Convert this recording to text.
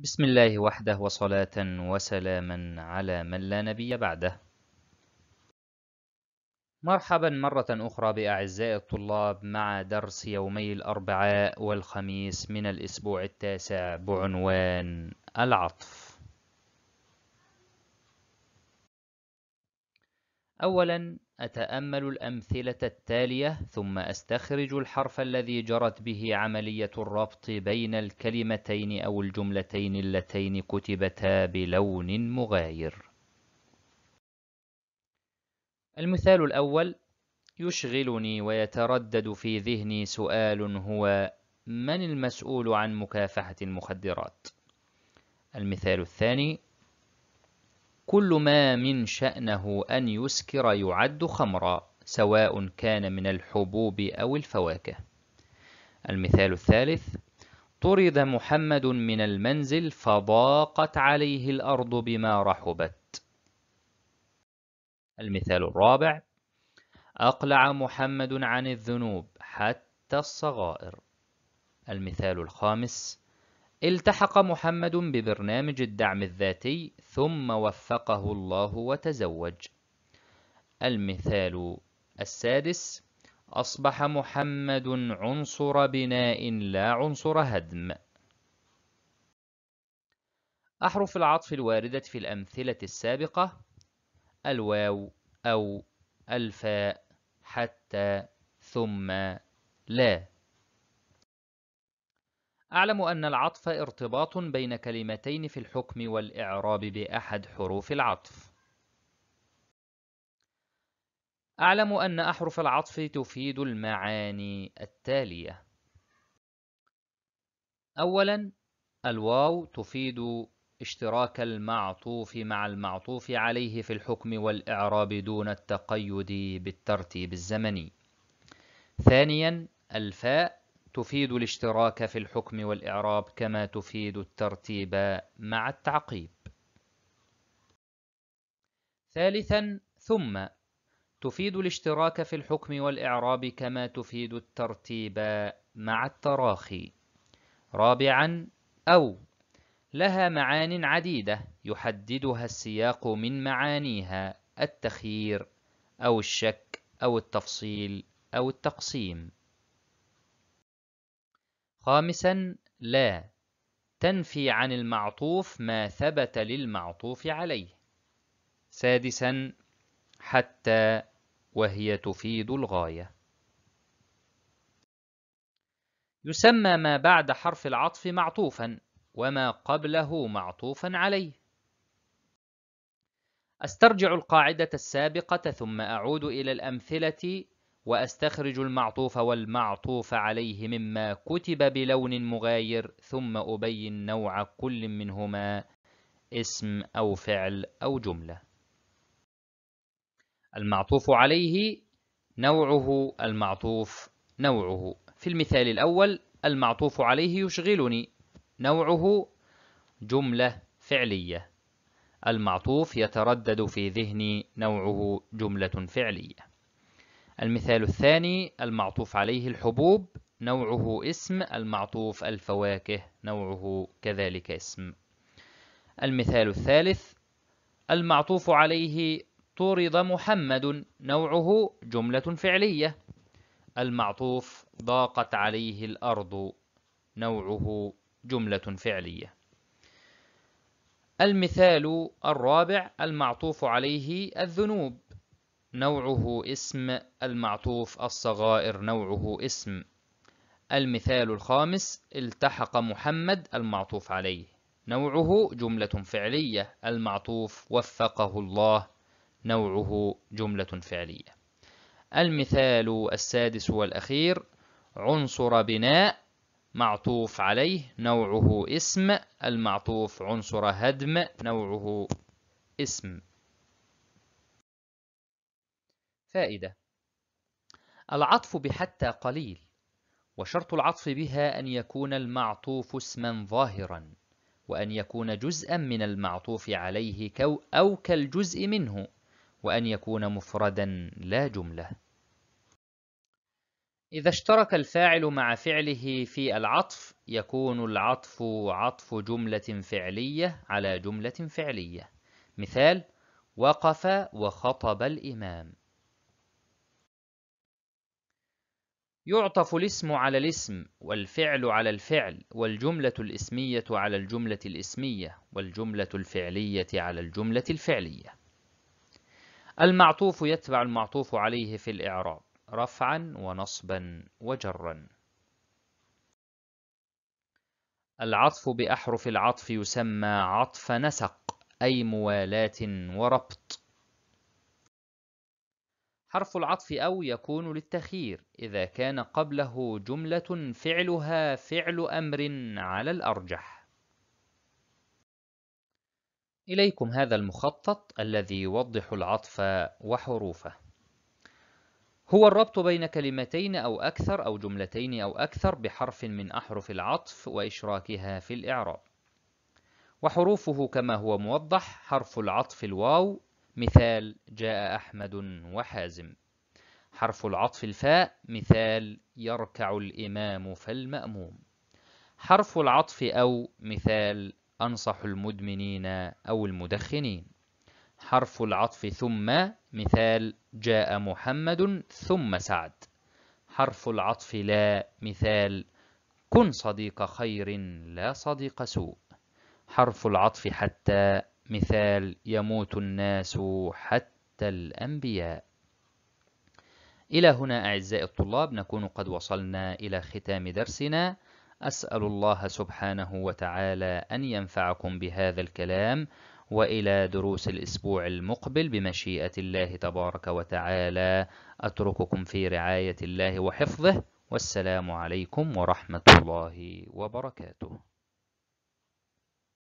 بسم الله وحده وصلاة وسلاما على من لا نبي بعده مرحبا مرة أخرى بأعزائي الطلاب مع درس يومي الأربعاء والخميس من الأسبوع التاسع بعنوان العطف أولا أتأمل الأمثلة التالية ثم أستخرج الحرف الذي جرت به عملية الربط بين الكلمتين أو الجملتين اللتين كتبتا بلون مغاير المثال الأول يشغلني ويتردد في ذهني سؤال هو من المسؤول عن مكافحة المخدرات؟ المثال الثاني كل ما من شأنه أن يسكر يعد خمرا سواء كان من الحبوب أو الفواكه المثال الثالث طرد محمد من المنزل فضاقت عليه الأرض بما رحبت المثال الرابع أقلع محمد عن الذنوب حتى الصغائر المثال الخامس التحق محمد ببرنامج الدعم الذاتي ثم وفقه الله وتزوج المثال السادس أصبح محمد عنصر بناء لا عنصر هدم أحرف العطف الواردة في الأمثلة السابقة الواو أو الفاء حتى ثم لا أعلم أن العطف ارتباط بين كلمتين في الحكم والإعراب بأحد حروف العطف أعلم أن أحرف العطف تفيد المعاني التالية أولا الواو تفيد اشتراك المعطوف مع المعطوف عليه في الحكم والإعراب دون التقيد بالترتيب الزمني ثانيا الفاء تفيد الاشتراك في الحكم والإعراب كما تفيد الترتيب مع التعقيب ثالثا ثم تفيد الاشتراك في الحكم والإعراب كما تفيد الترتيب مع التراخي رابعا أو لها معان عديدة يحددها السياق من معانيها التخيير أو الشك أو التفصيل أو التقسيم خامسا لا تنفي عن المعطوف ما ثبت للمعطوف عليه سادسا حتى وهي تفيد الغاية يسمى ما بعد حرف العطف معطوفا وما قبله معطوفا عليه أسترجع القاعدة السابقة ثم أعود إلى الأمثلة وأستخرج المعطوف والمعطوف عليه مما كتب بلون مغاير ثم أبين نوع كل منهما اسم أو فعل أو جملة المعطوف عليه نوعه المعطوف نوعه في المثال الأول المعطوف عليه يشغلني نوعه جملة فعلية المعطوف يتردد في ذهني نوعه جملة فعلية المثال الثاني المعطوف عليه الحبوب نوعه اسم المعطوف الفواكه نوعه كذلك اسم المثال الثالث المعطوف عليه طرد محمد نوعه جملة فعلية المعطوف ضاقت عليه الأرض نوعه جملة فعلية المثال الرابع المعطوف عليه الذنوب نوعه اسم المعطوف الصغائر نوعه اسم المثال الخامس التحق محمد المعطوف عليه نوعه جملة فعلية المعطوف وفقه الله نوعه جملة فعلية المثال السادس والأخير عنصر بناء معطوف عليه نوعه اسم المعطوف عنصر هدم نوعه اسم فائدة العطف بحتى قليل وشرط العطف بها أن يكون المعطوف اسما ظاهرا وأن يكون جزءا من المعطوف عليه كو أو كالجزء منه وأن يكون مفردا لا جملة إذا اشترك الفاعل مع فعله في العطف يكون العطف عطف جملة فعلية على جملة فعلية مثال وقف وخطب الإمام يعطف الاسم على الاسم والفعل على الفعل والجملة الاسمية على الجملة الاسمية والجملة الفعلية على الجملة الفعلية المعطوف يتبع المعطوف عليه في الإعراب رفعا ونصبا وجرا العطف بأحرف العطف يسمى عطف نسق أي موالاة وربط حرف العطف أو يكون للتخيير إذا كان قبله جملة فعلها فعل أمر على الأرجح إليكم هذا المخطط الذي يوضح العطف وحروفه هو الربط بين كلمتين أو أكثر أو جملتين أو أكثر بحرف من أحرف العطف وإشراكها في الإعراب وحروفه كما هو موضح حرف العطف الواو مثال جاء أحمد وحازم حرف العطف الفاء مثال يركع الإمام فالمأموم حرف العطف أو مثال أنصح المدمنين أو المدخنين حرف العطف ثم مثال جاء محمد ثم سعد حرف العطف لا مثال كن صديق خير لا صديق سوء حرف العطف حتى مثال يموت الناس حتى الأنبياء إلى هنا أعزائي الطلاب نكون قد وصلنا إلى ختام درسنا أسأل الله سبحانه وتعالى أن ينفعكم بهذا الكلام وإلى دروس الأسبوع المقبل بمشيئة الله تبارك وتعالى أترككم في رعاية الله وحفظه والسلام عليكم ورحمة الله وبركاته